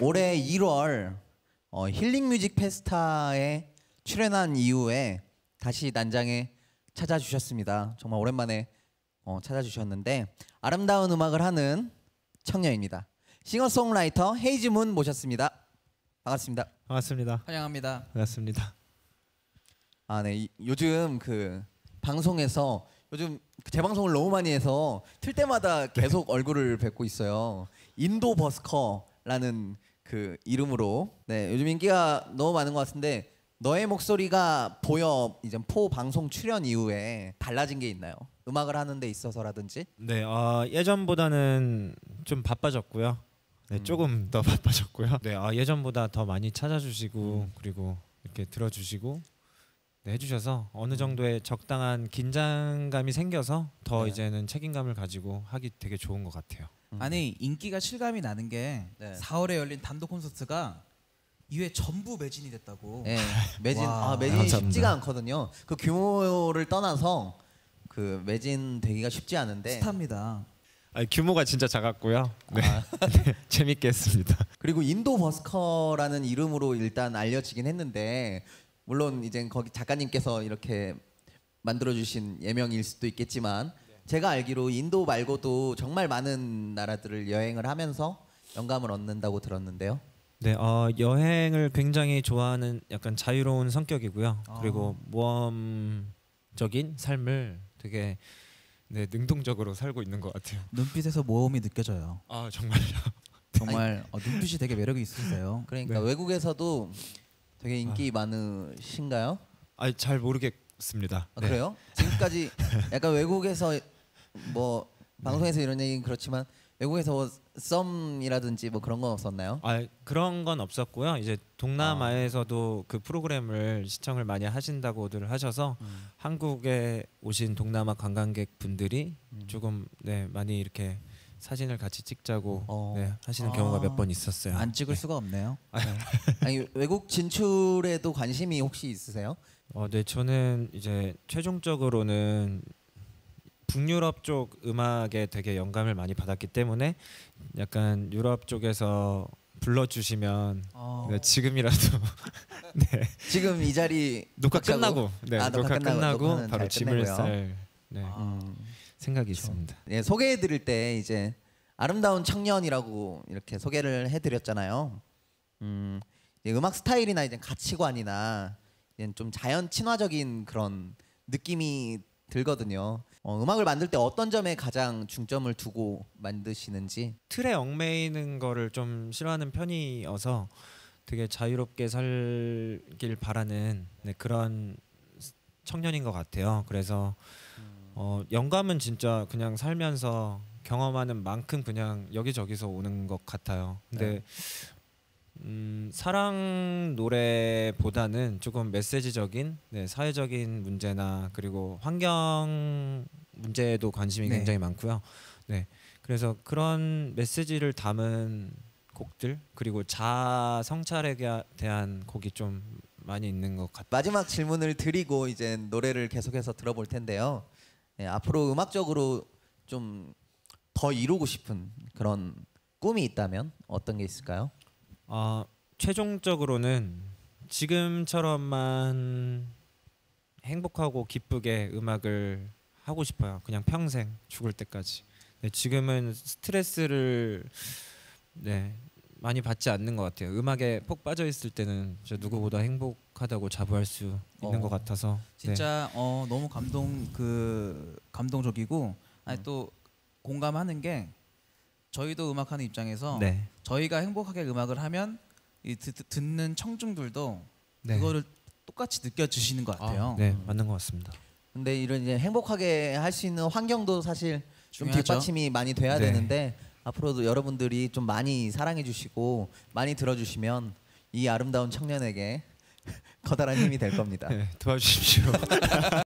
올해 1월 어, 힐링 뮤직 페스타에 출연한 이후에 다시 난장에 찾아주셨습니다. 정말 오랜만에 어, 찾아주셨는데 아름다운 음악을 하는 청년입니다. 싱어송라이터 헤이즈문 모셨습니다. 반갑습니다. 반갑습니다. 환영합니다. 반갑습니다. 아, 네. 요즘 그 방송에서 요즘 그 재방송을 너무 많이 해서 틀 때마다 네. 계속 얼굴을 뵙고 있어요. 인도 버스커 라는 그 이름으로 네 요즘 인기가 너무 많은 것 같은데 너의 목소리가 보여 이제 포 방송 출연 이후에 달라진 게 있나요? 음악을 하는데 있어서라든지? 네 어, 예전보다는 좀 바빠졌고요. 네 음. 조금 더 바빠졌고요. 네 어, 예전보다 더 많이 찾아주시고 음. 그리고 이렇게 들어주시고 네, 해주셔서 어느 음. 정도의 적당한 긴장감이 생겨서 더 네. 이제는 책임감을 가지고 하기 되게 좋은 것 같아요. 음. 아니 인기가 실감이 나는 게 네. 4월에 열린 단독 콘서트가 2회 전부 매진이 됐다고. 네, 매진 와. 아 매진 감사합니다. 쉽지가 않거든요. 그 규모를 떠나서 그 매진 되기가 쉽지 않은데. 스타입니다. 아니, 규모가 진짜 작았고요. 네. 아. 네, 재밌게 했습니다. 그리고 인도 버스커라는 이름으로 일단 알려지긴 했는데 물론 이제 거기 작가님께서 이렇게 만들어주신 예명일 수도 있겠지만 제가 알기로 인도 말고도 정말 많은 나라들을 여행을 하면서 영감을 얻는다고 들었는데요. 네, 어, 여행을 굉장히 좋아하는 약간 자유로운 성격이고요. 아. 그리고 모험적인 삶을 되게 네, 능동적으로 살고 있는 것 같아요. 눈빛에서 모험이 느껴져요. 아 정말요. 정말 어, 눈빛이 되게 매력이 있으세요. 그러니까 네. 외국에서도 되게 인기 아. 많으신가요? 아니 잘 모르겠습니다. 아, 네. 그래요? 지금까지 약간 외국에서 뭐 방송에서 이런 얘기는 그렇지만 외국에서 뭐 썸이라든지 뭐 그런 건 없었나요? 아 그런 건 없었고요. 이제 동남아에서도 아. 그 프로그램을 시청을 많이 하신다고들 하셔서 음. 한국에 오신 동남아 관광객 분들이 음. 조금 네 많이 이렇게 사진을 같이 찍자고 어. 네, 하시는 아. 경우가 몇 번 있었어요. 안 찍을 네. 수가 없네요. 네. 아니, 외국 진출에도 관심이 혹시 있으세요? 어, 네, 저는 이제 최종적으로는 북유럽 쪽 음악에 되게 영감을 많이 받았기 때문에 약간 유럽 쪽에서 불러주시면 어. 네, 지금이라도 네. 지금 이 자리 녹화 끝나고 네, 아, 녹화, 녹화, 끝나고, 끝나고 바로 짐을 쌀 네. 아. 생각이 그렇죠. 있습니다. 예, 소개해드릴 때 이제 아름다운 청년이라고 이렇게 소개를 해드렸잖아요. 음, 음악 스타일이나 이제 가치관이나 이제 좀 자연 친화적인 그런 느낌이 들거든요. 어, 음악을 만들 때 어떤 점에 가장 중점을 두고 만드시는지 틀에 얽매이는 거를 좀 싫어하는 편이어서 되게 자유롭게 살길 바라는 네, 그런 청년인 것 같아요. 그래서 음. 어, 영감은 진짜 그냥 살면서 경험하는 만큼 그냥 여기저기서 오는 것 같아요. 근데 네. 음, 사랑 노래보다는 조금 메시지적인 네, 사회적인 문제나 그리고 환경 문제에도 관심이 네. 굉장히 많고요. 네, 그래서 그런 메시지를 담은 곡들 그리고 자 성찰에 대한 곡이 좀 많이 있는 것 같아요. 마지막 질문을 드리고 이제 노래를 계속해서 들어볼 텐데요. 예, 앞으로 음악적으로 좀 더 이루고 싶은 그런 꿈이 있다면 어떤 게 있을까요? 어, 최종적으로는 지금처럼만 행복하고 기쁘게 음악을 하고 싶어요. 그냥 평생 죽을 때까지. 네, 지금은 스트레스를 네, 많이 받지 않는 것 같아요. 음악에 폭 빠져 있을 때는 누구보다 행복하다고 자부할 수 있는 어. 것 같아서 진짜 네. 어, 너무 감동 그 감동적이고 아니 또 공감하는 게 저희도 음악하는 입장에서 네. 저희가 행복하게 음악을 하면 이 듣, 는 청중들도 네. 그거를 똑같이 느껴주시는 것 아, 같아요. 아, 네, 맞는 것 같습니다. 근데 이런 이제 행복하게 할 수 있는 환경도 사실 중요하죠. 좀 뒷받침이 많이 돼야 네. 되는데 앞으로도 여러분들이 좀 많이 사랑해 주시고 많이 들어주시면 이 아름다운 청년에게 커다란 힘이 될 겁니다. 네, 도와주십시오.